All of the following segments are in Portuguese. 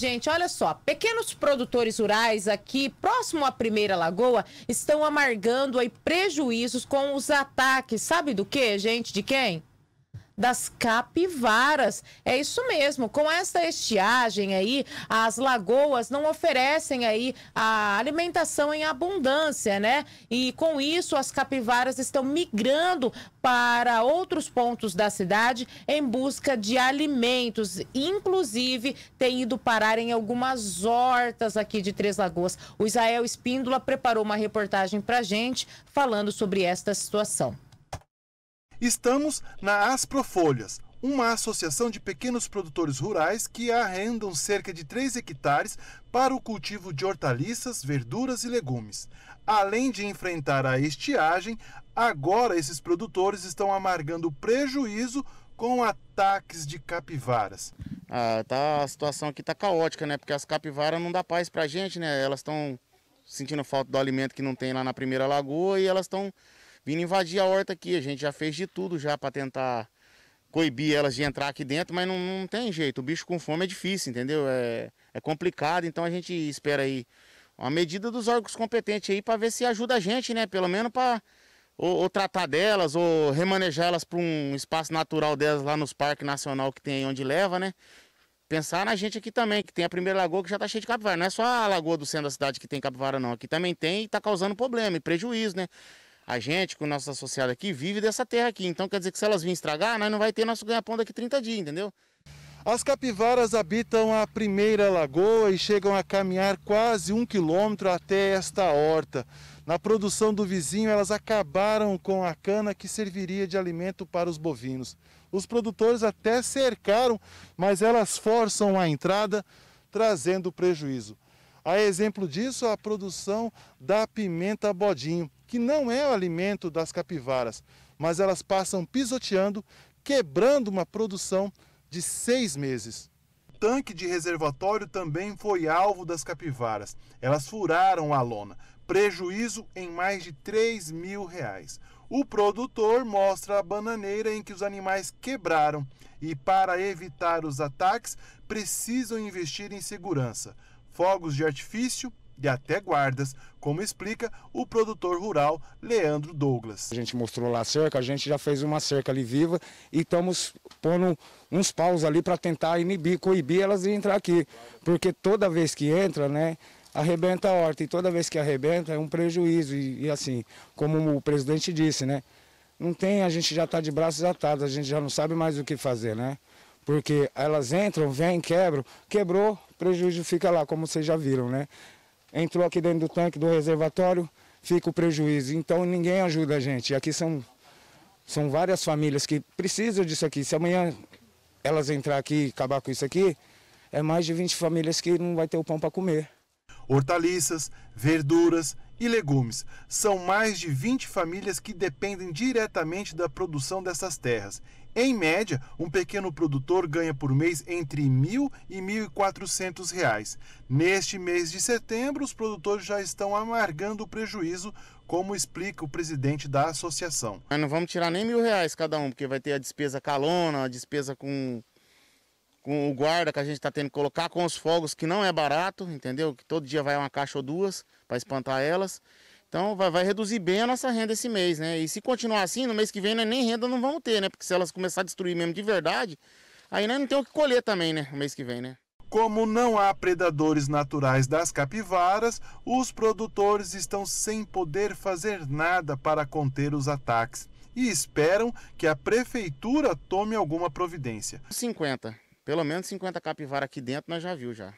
Gente, olha só, pequenos produtores rurais aqui próximo à Primeira Lagoa estão amargando aí prejuízos com os ataques, sabe do que, gente? De quem? das capivaras. É isso mesmo. Com essa estiagem aí, as lagoas não oferecem aí a alimentação em abundância, né? E com isso as capivaras estão migrando para outros pontos da cidade em busca de alimentos, inclusive tem ido parar em algumas hortas aqui de Três Lagoas. O Israel Espíndola preparou uma reportagem para gente falando sobre esta situação. Estamos na Asprofolhas, uma associação de pequenos produtores rurais que arrendam cerca de 3 hectares para o cultivo de hortaliças, verduras e legumes. Além de enfrentar a estiagem, agora esses produtores estão amargando prejuízo com ataques de capivaras. Ah, tá, a situação aqui tá caótica, né? Porque as capivaras não dá paz a gente, né? Elas estão sentindo falta do alimento que não tem lá na primeira lagoa e elas estão vindo invadir a horta aqui. A gente já fez de tudo já para tentar coibir elas de entrar aqui dentro, mas não, não, tem jeito. O bicho com fome é difícil, entendeu? É, é complicado, então a gente espera aí uma medida dos órgãos competentes aí para ver se ajuda a gente, né? Pelo menos para ou, ou, tratar delas, ou remanejar elas para um espaço natural delas lá nos parques nacional que tem onde leva, né? Pensar na gente aqui também, que tem a primeira lagoa que já tá cheia de capivara. Não é só a lagoa do centro da cidade que tem capivara, não. Aqui também tem e tá causando problema e prejuízo, né? A gente, com o nosso associado aqui, vive dessa terra aqui. Então quer dizer que se elas virem estragar, nós não vai ter nosso ganha-pão daqui 30 dias, entendeu? As capivaras habitam a primeira lagoa e chegam a caminhar quase um quilômetro até esta horta. Na produção do vizinho, elas acabaram com a cana que serviria de alimento para os bovinos. Os produtores até cercaram, mas elas forçam a entrada, trazendo prejuízo. A exemplo disso, a produção da pimenta bodinho, que não é o alimento das capivaras, mas elas passam pisoteando, quebrando uma produção de seis meses. tanque de reservatório também foi alvo das capivaras. Elas furaram a lona, prejuízo em mais de 3 mil reais. O produtor mostra a bananeira em que os animais quebraram e, para evitar os ataques, precisam investir em segurança fogos de artifício e até guardas, como explica o produtor rural Leandro Douglas. A gente mostrou lá a cerca, a gente já fez uma cerca ali viva e estamos pondo uns paus ali para tentar inibir, coibir elas de entrar aqui, porque toda vez que entra, né, arrebenta a horta e toda vez que arrebenta é um prejuízo e, e assim, como o presidente disse, né, não tem, a gente já está de braços atados, a gente já não sabe mais o que fazer, né. Porque elas entram, vêm, quebram, quebrou, prejuízo fica lá, como vocês já viram, né? Entrou aqui dentro do tanque do reservatório, fica o prejuízo. Então ninguém ajuda a gente. Aqui são, são várias famílias que precisam disso aqui. Se amanhã elas entrar aqui e acabar com isso aqui, é mais de 20 famílias que não vai ter o pão para comer. Hortaliças, verduras e legumes. São mais de 20 famílias que dependem diretamente da produção dessas terras. Em média, um pequeno produtor ganha por mês entre mil e mil e reais. Neste mês de setembro, os produtores já estão amargando o prejuízo, como explica o presidente da associação. Mas não vamos tirar nem mil reais cada um, porque vai ter a despesa calona, a despesa com com o guarda que a gente está tendo que colocar, com os fogos, que não é barato, entendeu? Que todo dia vai uma caixa ou duas para espantar elas. Então vai, vai, reduzir bem a nossa renda esse mês, né? E se continuar assim, no mês que vem né, nem renda não vão ter, né? Porque se elas começar a destruir mesmo de verdade, aí né, não tem o que colher também, né? No mês que vem, né? Como não há predadores naturais das capivaras, os produtores estão sem poder fazer nada para conter os ataques e esperam que a prefeitura tome alguma providência. 50. Pelo menos 50 capivara aqui dentro nós já viu já.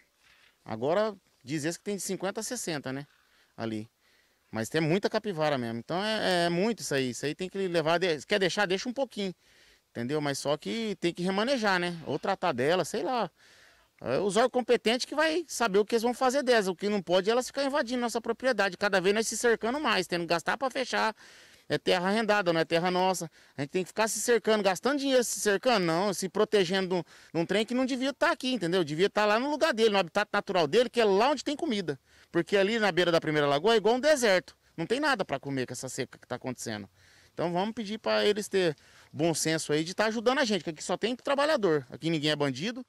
Agora dizer que tem de 50 a 60, né? Ali. Mas tem muita capivara mesmo. Então é, é muito isso aí. Isso aí tem que levar. De... Quer deixar, deixa um pouquinho. Entendeu? Mas só que tem que remanejar, né? Ou tratar dela, sei lá. É os órgãos competentes que vai saber o que eles vão fazer delas. O que não pode é elas ficar invadindo nossa propriedade. Cada vez nós se cercando mais, tendo que gastar para fechar é terra arrendada, não é terra nossa. A gente tem que ficar se cercando, gastando dinheiro se cercando, não, se protegendo num trem que não devia estar tá aqui, entendeu? Devia estar tá lá no lugar dele, no habitat natural dele, que é lá onde tem comida. Porque ali na beira da primeira lagoa é igual um deserto. Não tem nada para comer com essa seca que está acontecendo. Então vamos pedir para eles ter bom senso aí de estar tá ajudando a gente, que aqui só tem trabalhador. Aqui ninguém é bandido,